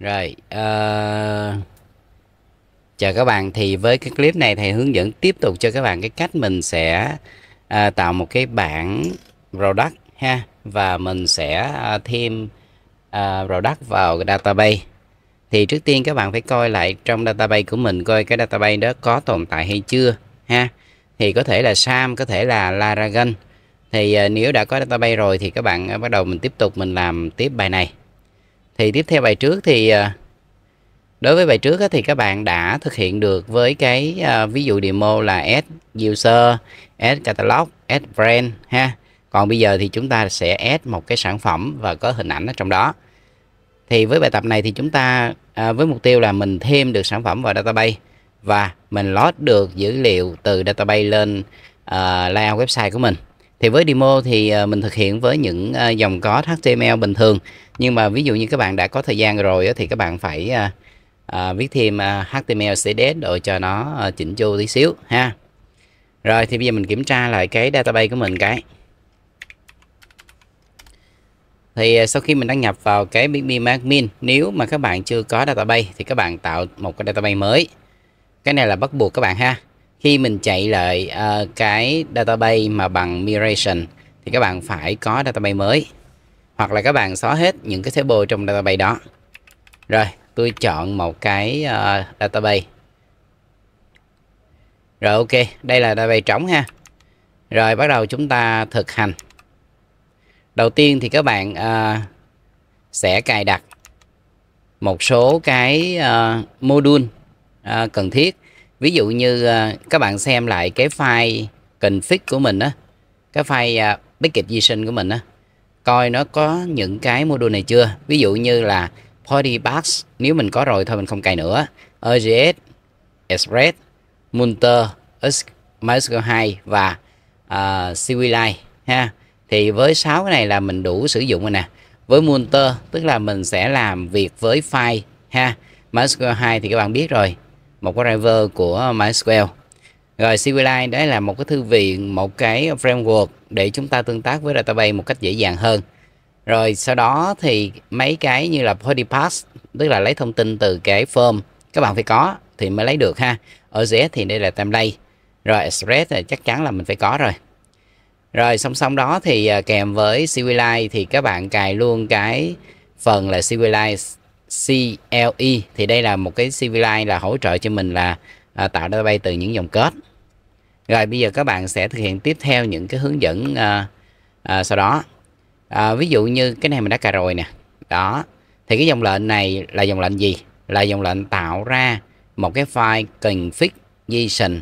Rồi, uh, ờ, chào các bạn. Thì với cái clip này thầy hướng dẫn tiếp tục cho các bạn cái cách mình sẽ uh, tạo một cái bảng product ha và mình sẽ uh, thêm uh, product vào database. Thì trước tiên các bạn phải coi lại trong database của mình coi cái database đó có tồn tại hay chưa ha. Thì có thể là Sam, có thể là Laragon. Thì uh, nếu đã có database rồi thì các bạn uh, bắt đầu mình tiếp tục mình làm tiếp bài này thì tiếp theo bài trước thì à, đối với bài trước thì các bạn đã thực hiện được với cái à, ví dụ demo là add user add catalog add brand ha còn bây giờ thì chúng ta sẽ add một cái sản phẩm và có hình ảnh ở trong đó thì với bài tập này thì chúng ta à, với mục tiêu là mình thêm được sản phẩm vào database và mình load được dữ liệu từ database lên uh, layout website của mình thì với demo thì ờ, mình thực hiện với những ờ, dòng có HTML bình thường nhưng mà ví dụ như các bạn đã có thời gian rồi thì các bạn phải ờ, viết thêm HTML CSS rồi cho nó chỉnh chu tí xíu ha rồi thì bây giờ mình kiểm tra lại cái database của mình cái thì sau khi mình đăng nhập vào cái BigBee Admin nếu mà các bạn chưa có database thì các bạn tạo một cái database mới cái này là bắt buộc các bạn ha khi mình chạy lại uh, cái database mà bằng migration thì các bạn phải có database mới hoặc là các bạn xóa hết những cái table trong database đó rồi tôi chọn một cái uh, database rồi ok đây là database trống ha rồi bắt đầu chúng ta thực hành đầu tiên thì các bạn uh, sẽ cài đặt một số cái uh, module uh, cần thiết ví dụ như ờ, các bạn xem lại cái file config của mình á cái file package ờ, của mình á coi nó có những cái module này chưa ví dụ như là body box nếu mình có rồi thôi mình không cài nữa EGS Express Munter MySQL 2 và uh, ờ, CVLine ha thì với sáu cái này là mình đủ sử dụng rồi nè với Munter tức là mình sẽ làm việc với file ha MySQL 2 thì các bạn biết rồi một cái driver của MySQL rồi SQLite đấy là một cái thư viện một cái framework để chúng ta tương tác với database một cách dễ dàng hơn rồi sau đó thì mấy cái như là body pass tức là lấy thông tin từ cái form các bạn phải có thì mới lấy được ha ở JS thì đây là template rồi express thì chắc chắn là mình phải có rồi rồi song song đó thì à, kèm với SQLite thì các bạn cài luôn cái phần là SQLite CLE thì đây là một cái CV là hỗ trợ cho mình là à, tạo database từ những dòng kết rồi bây giờ các bạn sẽ thực hiện tiếp theo những cái hướng dẫn à, à, sau đó à, ví dụ như cái này mình đã cài rồi nè đó thì cái dòng lệnh này là dòng lệnh gì là dòng lệnh tạo ra một cái file configuration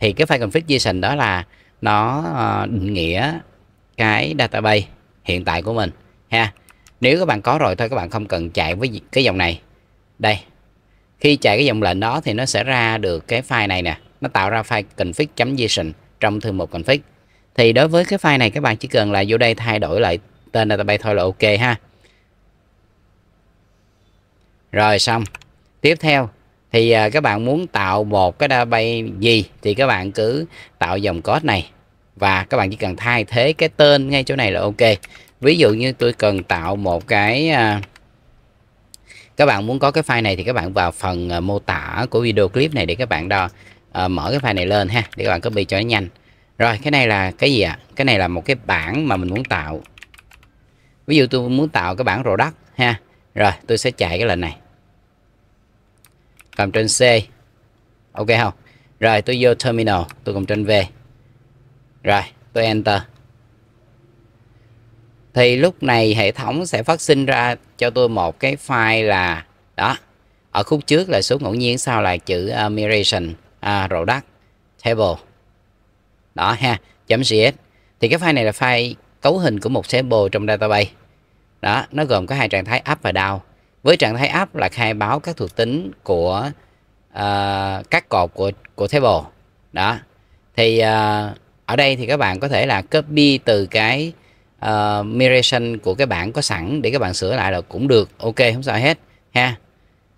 thì cái file configuration đó là nó à, định nghĩa cái database hiện tại của mình ha nếu các bạn có rồi thôi các bạn không cần chạy với cái dòng này đây khi chạy cái dòng lệnh đó thì nó sẽ ra được cái file này nè nó tạo ra file config.json trong thư mục config thì đối với cái file này các bạn chỉ cần là vô đây thay đổi lại tên database thôi là ok ha rồi xong tiếp theo thì à, các bạn muốn tạo một cái database gì thì các bạn cứ tạo dòng code này và các bạn chỉ cần thay thế cái tên ngay chỗ này là ok ví dụ như tôi cần tạo một cái à, các bạn muốn có cái file này thì các bạn vào phần à, mô tả của video clip này để các bạn đo uh, mở cái file này lên ha để các bạn copy cho nó nhanh rồi cái này là cái gì ạ à? cái này là một cái bảng mà mình muốn tạo ví dụ tôi muốn tạo cái bảng đất ha rồi tôi sẽ chạy cái lệnh này cầm trên C ok không rồi tôi vô terminal tôi cầm trên V rồi tôi enter thì lúc này hệ thống sẽ phát sinh ra cho tôi một cái file là đó ở khúc trước là số ngẫu nhiên sau là chữ uh, ờ, miration uh, ờ, product table đó ha chấm cs thì cái file này là file cấu hình của một table trong database đó nó gồm có hai trạng thái up và down với trạng thái up là khai báo các thuộc tính của uh, các cột của của table đó thì uh, ở đây thì các bạn có thể là copy từ cái uh, ờ, miration của cái bạn có sẵn để các bạn sửa lại là cũng được ok không sao hết ha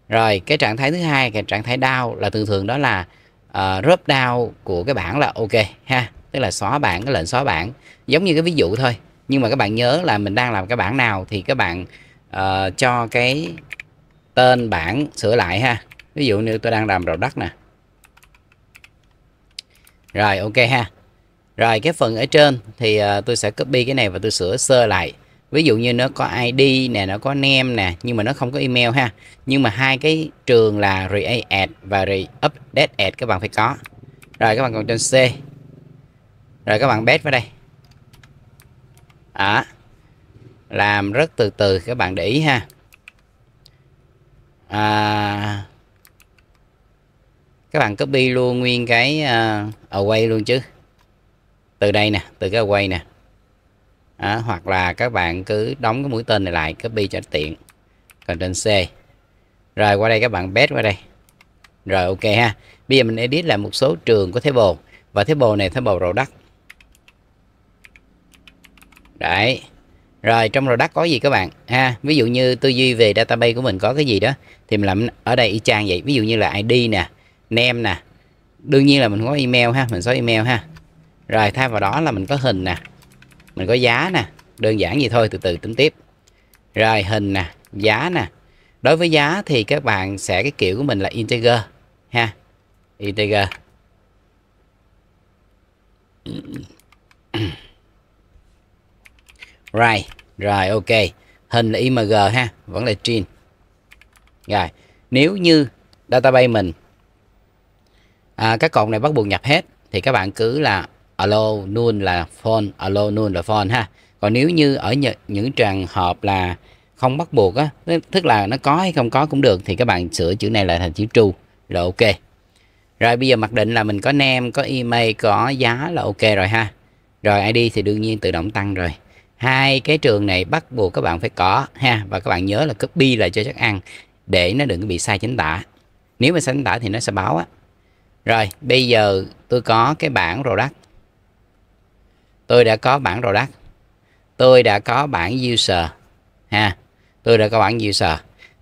rồi cái trạng thái thứ hai cái trạng thái down là thường thường đó là uh, ờ, rớp down của cái bảng là ok ha tức là xóa bảng cái lệnh xóa bảng giống như cái ví dụ thôi nhưng mà các bạn nhớ là mình đang làm cái bảng nào thì các bạn uh, cho cái tên bảng sửa lại ha ví dụ như tôi đang làm rầu đất nè rồi ok ha rồi cái phần ở trên thì à, tôi sẽ copy cái này và tôi sửa sơ lại. Ví dụ như nó có ID nè, nó có name nè, nhưng mà nó không có email ha. Nhưng mà hai cái trường là React và Update Ad các bạn phải có. Rồi các bạn còn trên C. Rồi các bạn paste vào đây. À, Làm rất từ từ các bạn để ý ha. À, các bạn copy luôn nguyên cái uh, away luôn chứ từ đây nè từ cái quay nè à, hoặc là các bạn cứ đóng cái mũi tên này lại copy cho tiện còn trên C rồi qua đây các bạn paste qua đây rồi ok ha bây giờ mình edit lại một số trường của thế bồ và thế bồ này thế bồ table đất đấy rồi trong đất có gì các bạn ha ví dụ như tư duy về database của mình có cái gì đó thì mình làm ở đây y chang vậy ví dụ như là id nè name nè đương nhiên là mình có email ha mình có email ha rồi thay vào đó là mình có hình nè mình có giá nè đơn giản vậy thôi từ từ tính tiếp rồi hình nè giá nè đối với giá thì các bạn sẽ cái kiểu của mình là integer ha integer right rồi ok hình là img ha vẫn là string rồi nếu như database mình à, các cột này bắt buộc nhập hết thì các bạn cứ là alo nun là phone alo nun là phone ha còn nếu như ở những trường hợp là không bắt buộc á tức là nó có hay không có cũng được thì các bạn sửa chữ này lại thành chữ true là ok rồi bây giờ mặc định là mình có nem có email có giá là ok rồi ha rồi id thì đương nhiên tự động tăng rồi hai cái trường này bắt buộc các bạn phải có ha và các bạn nhớ là copy lại cho chắc ăn để nó đừng có bị sai chính tả nếu mà sai chính tả thì nó sẽ báo á rồi bây giờ tôi có cái bảng product tôi đã có bản product tôi đã có bản user ha tôi đã có bản user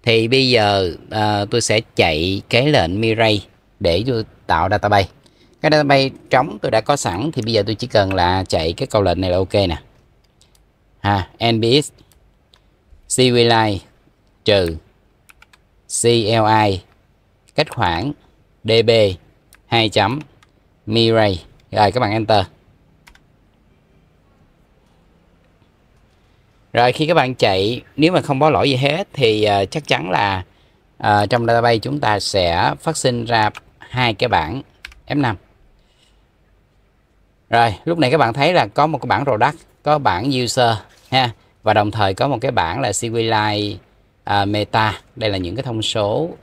thì bây giờ à, tôi sẽ chạy cái lệnh mirai để tôi tạo database cái database trống tôi đã có sẵn thì bây giờ tôi chỉ cần là chạy cái câu lệnh này là ok nè ha nbs cvline trừ cli cách khoảng db 2 chấm mirai rồi các bạn enter rồi khi các bạn chạy nếu mà không báo lỗi gì hết thì uh, chắc chắn là uh, trong database chúng ta sẽ phát sinh ra hai cái bảng F5 rồi lúc này các bạn thấy là có một cái bảng product có bảng user ha và đồng thời có một cái bảng là SQLite uh, à, meta đây là những cái thông số uh,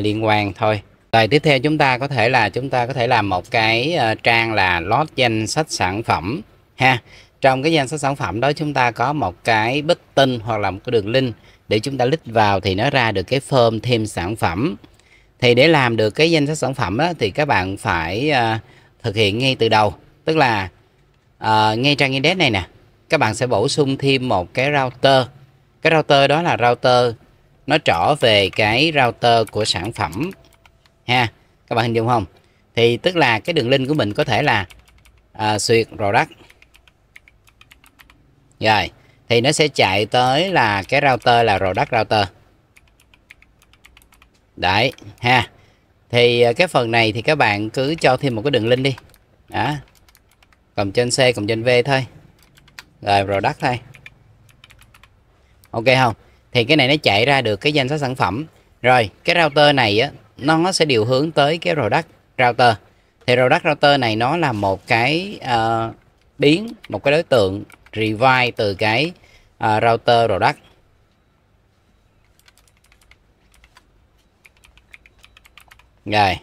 liên quan thôi rồi tiếp theo chúng ta có thể là chúng ta có thể làm một cái uh, trang là lót danh sách sản phẩm ha trong cái danh sách sản phẩm đó chúng ta có một cái bích tinh hoặc là một cái đường link để chúng ta click vào thì nó ra được cái form thêm sản phẩm thì để làm được cái danh sách sản phẩm đó, thì các bạn phải à, thực hiện ngay từ đầu tức là à, ngay trang index này nè các bạn sẽ bổ sung thêm một cái router cái router đó là router nó trở về cái router của sản phẩm ha các bạn hình dung không thì tức là cái đường link của mình có thể là à, suyệt product rồi, thì nó sẽ chạy tới là cái router là product router. Đấy, ha. Thì ờ, cái phần này thì các bạn cứ cho thêm một cái đường link đi. Đó. Cầm trên C, cầm trên V thôi. Rồi product thôi. Ok không? Thì cái này nó chạy ra được cái danh sách sản phẩm. Rồi, cái router này á nó sẽ điều hướng tới cái product router. Thì product router này nó là một cái uh, biến, một cái đối tượng revive từ cái à, router rồi đó rồi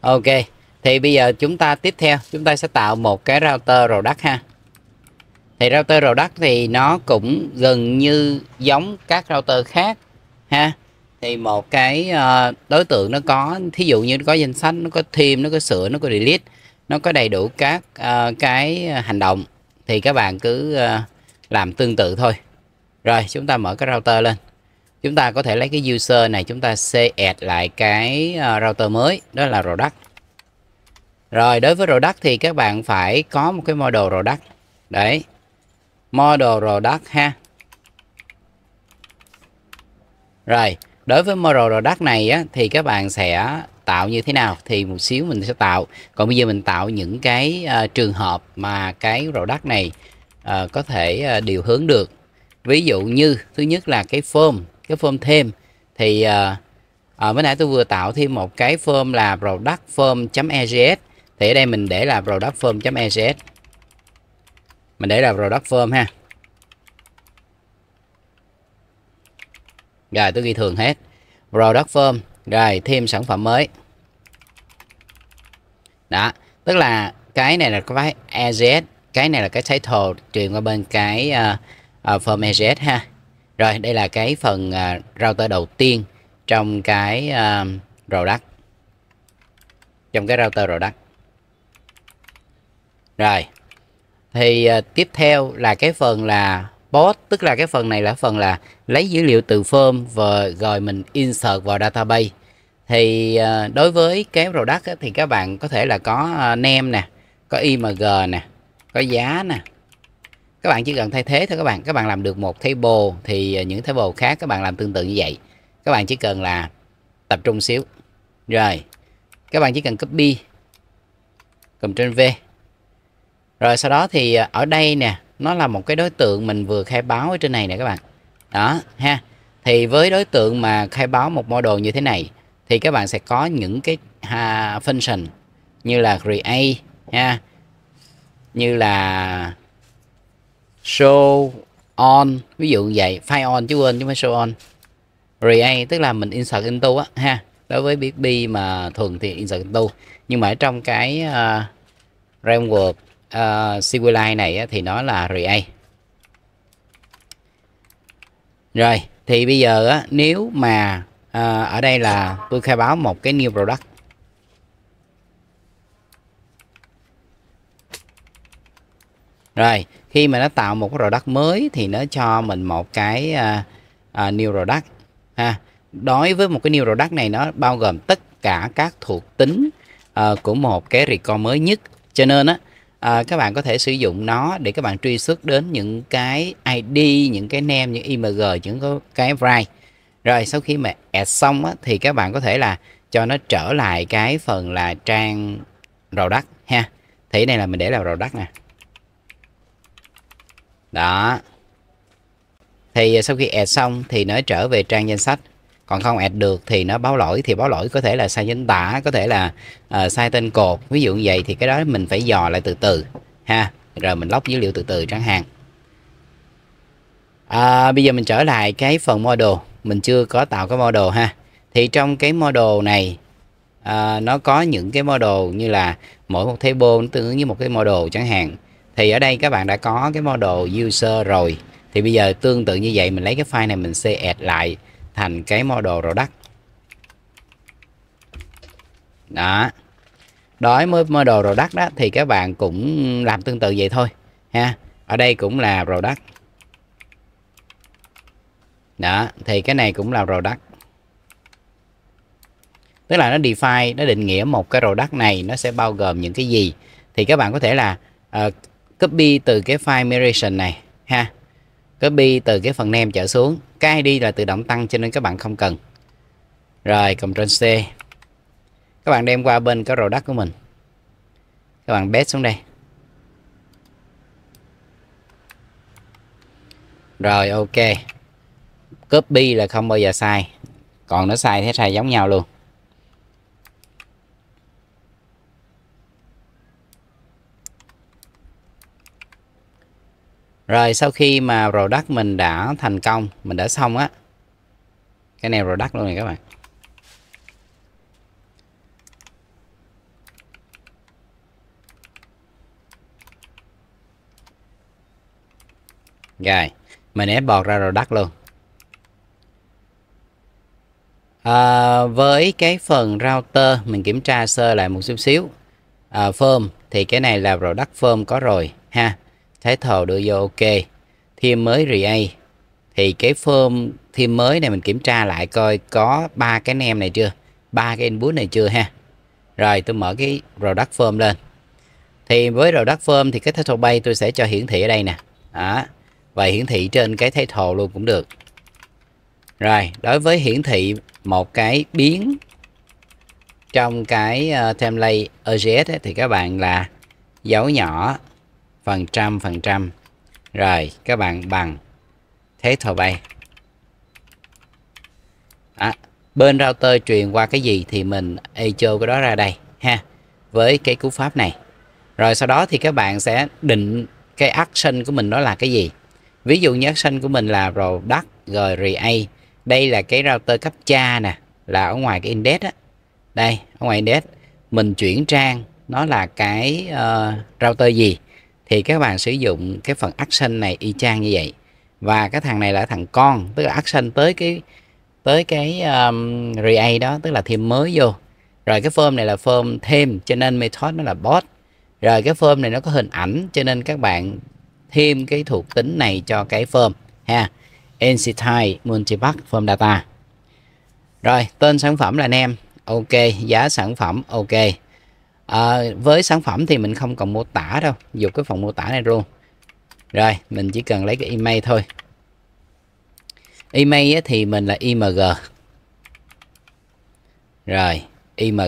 ok thì bây giờ chúng ta tiếp theo chúng ta sẽ tạo một cái router rồi đắt ha thì router router đắt thì nó cũng gần như giống các router khác ha thì một cái ờ, đối tượng nó có thí dụ như nó có danh sách nó có thêm nó có sửa nó có delete nó có đầy đủ các uh, cái hành động thì các bạn cứ uh, làm tương tự thôi rồi chúng ta mở cái router lên chúng ta có thể lấy cái user này chúng ta sẽ lại cái uh, router mới đó là product rồi đối với product thì các bạn phải có một cái model product đấy model product ha rồi đối với moral product này á, thì các bạn sẽ tạo như thế nào thì một xíu mình sẽ tạo còn bây giờ mình tạo những cái uh, trường hợp mà cái product này uh, có thể uh, điều hướng được ví dụ như thứ nhất là cái form cái form thêm thì uh, À, mới nãy tôi vừa tạo thêm một cái form là product form.egs thì ở đây mình để là product form.egs mình để là product form ha rồi tôi ghi thường hết product form rồi thêm sản phẩm mới đó tức là cái này là cái ez, cái này là cái title truyền qua bên cái uh, uh, form ez ha rồi đây là cái phần uh, router đầu tiên trong cái uh, product trong cái router product rồi thì uh, tiếp theo là cái phần là Post tức là cái phần này là phần là lấy dữ liệu từ form và rồi mình insert vào database. Thì à, đối với cái product á, thì các bạn có thể là có à, name nè, có img nè, có giá nè. Các bạn chỉ cần thay thế thôi các bạn, các bạn làm được một table thì à, những table khác các bạn làm tương tự như vậy. Các bạn chỉ cần là tập trung xíu. Rồi. Các bạn chỉ cần copy cầm trên V. Rồi sau đó thì ở đây nè, nó là một cái đối tượng mình vừa khai báo ở trên này nè các bạn đó ha thì với đối tượng mà khai báo một model như thế này thì các bạn sẽ có những cái ha, function như là create ha như là show on ví dụ như vậy file on chứ quên chứ không phải show on create tức là mình insert into á ha đối với BB mà thường thì insert into nhưng mà ở trong cái uh, ờ, framework uh, ờ, SQLite này thì nó là React rồi thì bây giờ á, nếu mà à, ở đây là tôi khai báo một cái new product rồi khi mà nó tạo một cái product mới thì nó cho mình một cái à, à, new product ha đối với một cái new product này nó bao gồm tất cả các thuộc tính à, của một cái record mới nhất cho nên á à, các bạn có thể sử dụng nó để các bạn truy xuất đến những cái ID những cái nem những img những cái file rồi sau khi mà add xong á, thì các bạn có thể là cho nó trở lại cái phần là trang rào đất ha thì này là mình để là rào đất nè đó thì sau khi add xong thì nó trở về trang danh sách còn không add được thì nó báo lỗi thì báo lỗi có thể là sai danh tả có thể là uh, sai tên cột ví dụ như vậy thì cái đó mình phải dò lại từ từ ha rồi mình lóc dữ liệu từ từ chẳng hạn à, bây giờ mình trở lại cái phần model mình chưa có tạo cái model ha thì trong cái model này à, nó có những cái model như là mỗi một table tương ứng với một cái model chẳng hạn thì ở đây các bạn đã có cái model user rồi thì bây giờ tương tự như vậy mình lấy cái file này mình sẽ add lại thành cái model product đó đối với model product đó thì các bạn cũng làm tương tự vậy thôi ha ở đây cũng là product đó thì cái này cũng là product tức là nó define nó định nghĩa một cái product này nó sẽ bao gồm những cái gì thì các bạn có thể là uh, copy từ cái file migration này ha copy từ cái phần nem trở xuống cái ID là tự động tăng cho nên các bạn không cần rồi Ctrl C các bạn đem qua bên cái đất của mình các bạn paste xuống đây rồi ok copy là không bao giờ sai còn nó sai thế sai giống nhau luôn Rồi sau khi mà product mình đã thành công, mình đã xong á. Cái này product luôn này các bạn. Rồi, mình ép bọt ra product luôn. À, với cái phần router mình kiểm tra sơ lại một chút xíu. À, firm thì cái này là product firm có rồi ha. Thái thầu đưa vô ok. Thêm mới RA. Thì cái form thêm mới này mình kiểm tra lại coi có ba cái nem này chưa? ba cái input này chưa ha? Rồi tôi mở cái product form lên. Thì với product form thì cái title bay tôi sẽ cho hiển thị ở đây nè. Đó. Và hiển thị trên cái title luôn cũng được. Rồi, đối với hiển thị một cái biến trong cái ờ, template ogs ấy, thì các bạn là dấu nhỏ phần trăm phần trăm rồi các bạn bằng thế thò bay à, bên router truyền qua cái gì thì mình echo cái đó ra đây ha với cái cú pháp này rồi sau đó thì các bạn sẽ định cái action của mình đó là cái gì ví dụ như action của mình là product rồi relay đây là cái router cấp cha nè là ở ngoài cái index á đây ở ngoài index mình chuyển trang nó là cái uh, router gì thì các bạn sử dụng cái phần action này y chang như vậy và cái thằng này là thằng con tức là action tới cái tới cái um, RA đó tức là thêm mới vô rồi cái form này là form thêm cho nên method nó là bot rồi cái form này nó có hình ảnh cho nên các bạn thêm cái thuộc tính này cho cái form ha entity multi multipack form data rồi tên sản phẩm là nem ok giá sản phẩm ok à, với sản phẩm thì mình không cần mô tả đâu dục cái phần mô tả này luôn rồi mình chỉ cần lấy cái email thôi email thì mình là img rồi img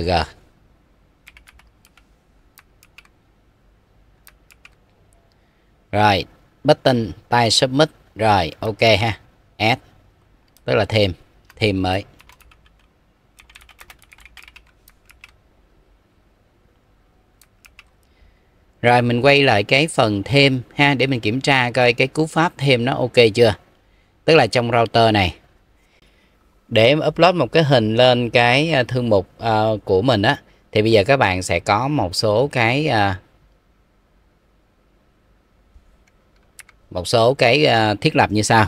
rồi button tay submit rồi ok ha add tức là thêm thêm mới Rồi mình quay lại cái phần thêm ha để mình kiểm tra coi cái cú pháp thêm nó ok chưa. Tức là trong router này. Để upload một cái hình lên cái à, thư mục uh, của mình á thì bây giờ các bạn sẽ có một số cái uh, một số cái uh, thiết lập như sau.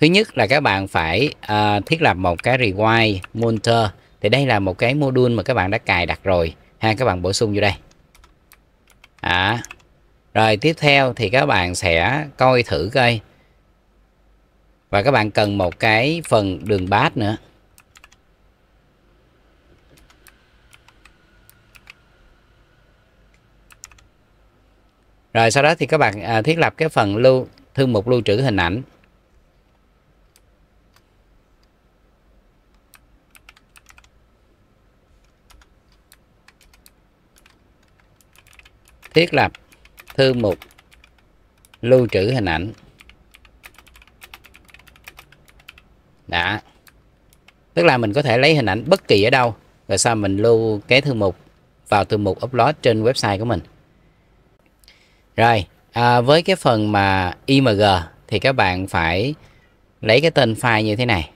Thứ nhất là các bạn phải uh, thiết lập một cái rewind monitor thì đây là một cái module mà các bạn đã cài đặt rồi ha các bạn bổ sung vô đây à, rồi tiếp theo thì các bạn sẽ coi thử coi và các bạn cần một cái phần đường bát nữa rồi sau đó thì các bạn à, thiết lập cái phần lưu thư mục lưu trữ hình ảnh thiết lập thư mục lưu trữ hình ảnh đã tức là mình có thể lấy hình ảnh bất kỳ ở đâu rồi sau mình lưu cái thư mục vào thư mục upload trên website của mình rồi à, với cái phần mà img thì các bạn phải lấy cái tên file như thế này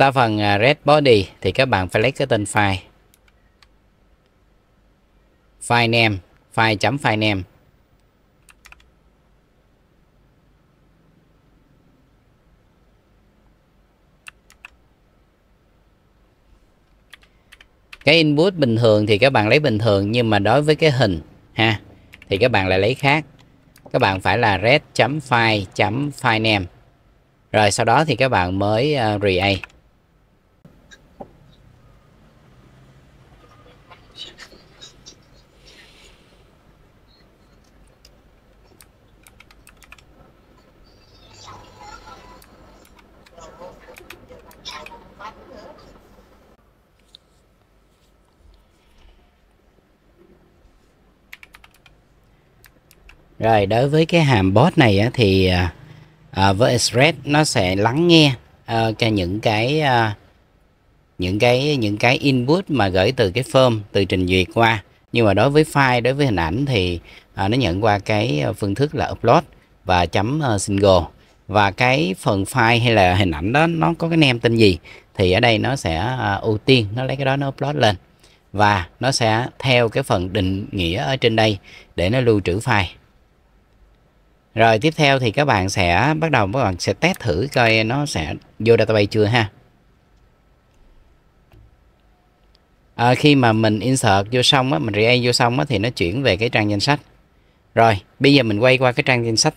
sau phần à, red body thì các bạn phải lấy cái tên file file name file chấm file name cái input bình thường thì các bạn lấy bình thường nhưng mà đối với cái hình ha thì các bạn lại lấy khác các bạn phải là red.file.file name rồi sau đó thì các bạn mới uh, à, create Rồi đối với cái hàm bot này á, thì à, à với Express nó sẽ lắng nghe à, cái những cái à, những cái những cái input mà gửi từ cái form từ trình duyệt qua nhưng mà đối với file đối với hình ảnh thì à, nó nhận qua cái à, phương thức là upload và chấm à, single và cái phần file hay là hình ảnh đó nó có cái nem tên gì thì ở đây nó sẽ ưu tiên nó lấy cái đó nó upload lên và nó sẽ theo cái phần định nghĩa ở trên đây để nó lưu trữ file rồi tiếp theo thì các bạn sẽ bắt đầu các bạn sẽ test thử coi nó sẽ vô database chưa ha à, khi mà mình insert vô xong á mình re vô xong á thì nó chuyển về cái trang danh sách rồi bây giờ mình quay qua cái trang danh sách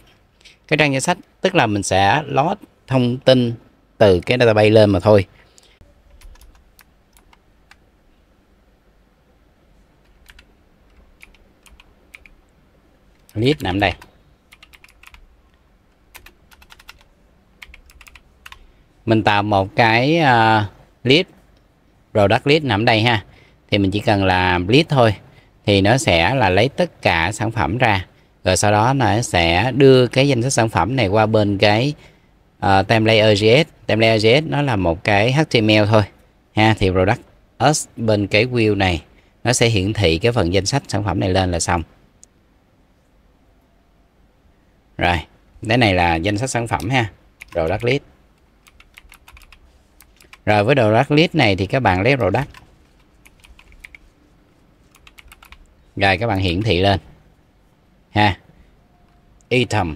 cái trang danh sách tức là mình sẽ load thông tin từ cái database lên mà thôi list nằm đây mình tạo một cái uh, list product list nằm đây ha thì mình chỉ cần là list thôi thì nó sẽ là lấy tất cả sản phẩm ra rồi sau đó nó sẽ đưa cái danh sách sản phẩm này qua bên cái uh, template JS template JS nó là một cái HTML thôi ha thì product us bên cái view này nó sẽ hiển thị cái phần danh sách sản phẩm này lên là xong rồi cái này là danh sách sản phẩm ha product list rồi với đồ list này thì các bạn lấy đồ đắt. Rồi các bạn hiển thị lên. Ha. Item.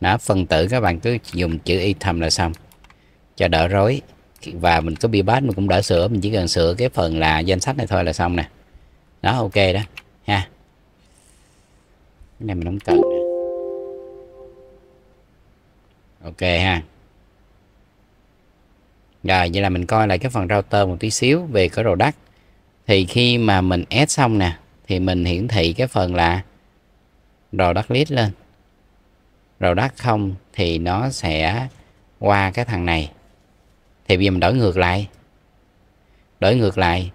Đó, phần tử các bạn cứ dùng chữ item là xong. Cho đỡ rối. Và mình có bát mình cũng đỡ sửa. Mình chỉ cần sửa cái phần là danh sách này thôi là xong nè. Đó, ok đó. Ha. Cái này mình không cần Ok ha rồi vậy là mình coi lại cái phần router một tí xíu về cái product thì khi mà mình add xong nè thì mình hiển thị cái phần là product list lên product không thì nó sẽ qua cái thằng này thì bây giờ mình đổi ngược lại đổi ngược lại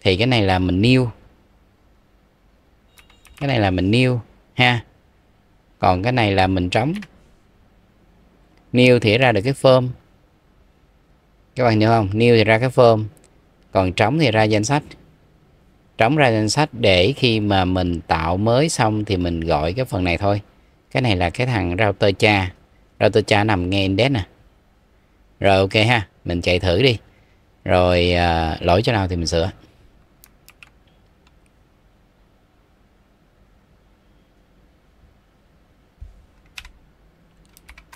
thì cái này là mình new cái này là mình new ha còn cái này là mình trống new thì ra được cái form các bạn hiểu không new thì ra cái form còn trống thì ra danh sách trống ra danh sách để khi mà mình tạo mới xong thì mình gọi cái phần này thôi cái này là cái thằng router cha router cha nằm ngay index nè rồi ok ha mình chạy thử đi rồi à, lỗi chỗ nào thì mình sửa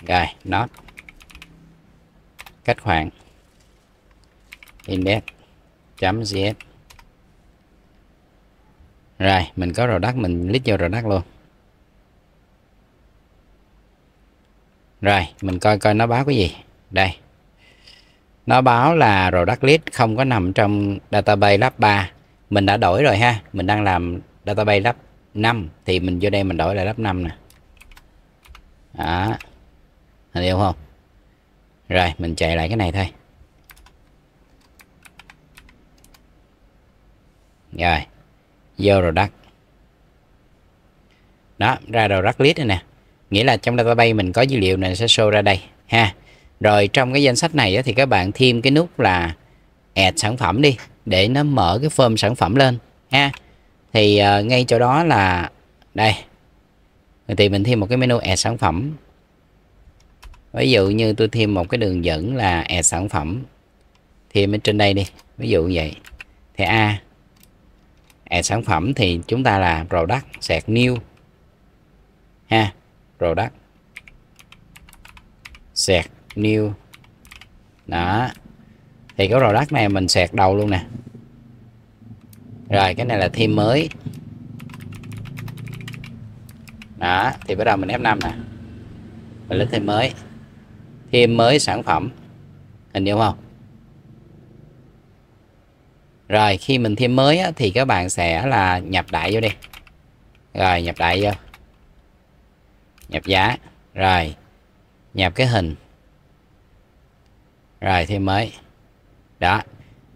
rồi nó cách khoảng index.js rồi mình có rò product mình lít vô rò product luôn rồi mình coi coi nó báo cái gì đây nó báo là rò product lít không có nằm trong database lab 3 mình đã đổi rồi ha mình đang làm database lab 5 thì mình vô đây mình đổi lại lab 5 nè đó hình hiểu không rồi mình chạy lại cái này thôi rồi vô rồi đất đó ra rồi rắc list này nè nghĩa là trong database mình có dữ liệu này sẽ show ra đây ha rồi trong cái danh sách này thì các bạn thêm cái nút là add sản phẩm đi để nó mở cái form sản phẩm lên ha thì uh, ngay chỗ đó là đây thì mình thêm một cái menu add sản phẩm ví dụ như tôi thêm một cái đường dẫn là add sản phẩm thêm ở trên đây đi ví dụ như vậy thì a à, sản phẩm thì chúng ta là product sạc new ha product sạc new đó thì cái product này mình sạc đầu luôn nè rồi cái này là thêm mới đó thì bắt đầu mình F5 nè mình lấy thêm mới thêm mới sản phẩm hình như không rồi khi mình thêm mới á, thì các bạn sẽ là nhập đại vô đi rồi nhập đại vô nhập giá rồi nhập cái hình rồi thêm mới đó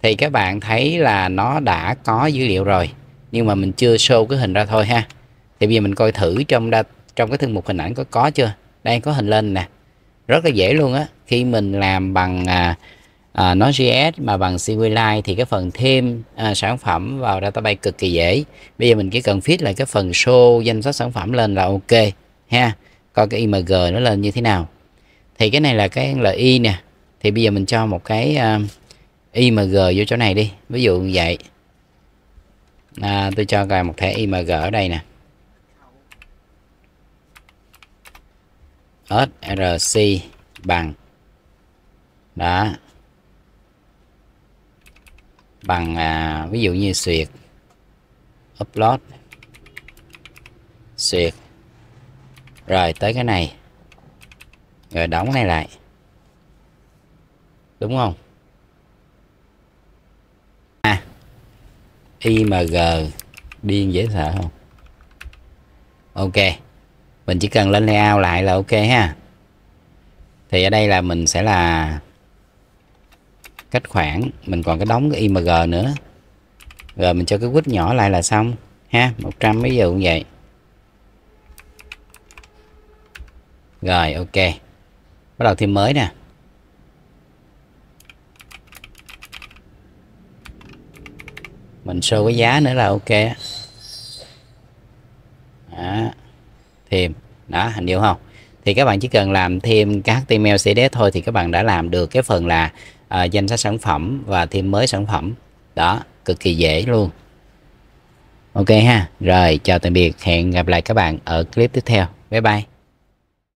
thì các bạn thấy là nó đã có dữ liệu rồi nhưng mà mình chưa show cái hình ra thôi ha thì bây giờ mình coi thử trong đa, trong cái thư mục hình ảnh có có chưa đây có hình lên nè rất là dễ luôn á khi mình làm bằng à, uh, Node.js mà bằng CQLite thì cái phần thêm uh, sản phẩm vào database cực kỳ dễ bây giờ mình chỉ cần viết lại cái phần show danh sách sản phẩm lên là ok ha coi cái img nó lên như thế nào thì cái này là cái li nè thì bây giờ mình cho một cái uh, img vô chỗ này đi ví dụ như vậy à, tôi cho coi một thẻ img ở đây nè src bằng đó bằng à, ví dụ như xuyệt upload xuyệt rồi tới cái này rồi đóng này lại đúng không à img điên dễ sợ không ok mình chỉ cần lên layout lại là ok ha thì ở đây là mình sẽ là cách khoảng mình còn cái đóng cái img nữa rồi mình cho cái quýt nhỏ lại là xong ha 100 ví dụ như vậy rồi ok bắt đầu thêm mới nè mình show cái giá nữa là ok đó. thêm đó hình điều không thì các bạn chỉ cần làm thêm cái html css thôi thì các bạn đã làm được cái phần là à, danh sách sản phẩm và thêm mới sản phẩm đó cực kỳ dễ luôn ok ha rồi chào tạm biệt hẹn gặp lại các bạn ở clip tiếp theo bye bye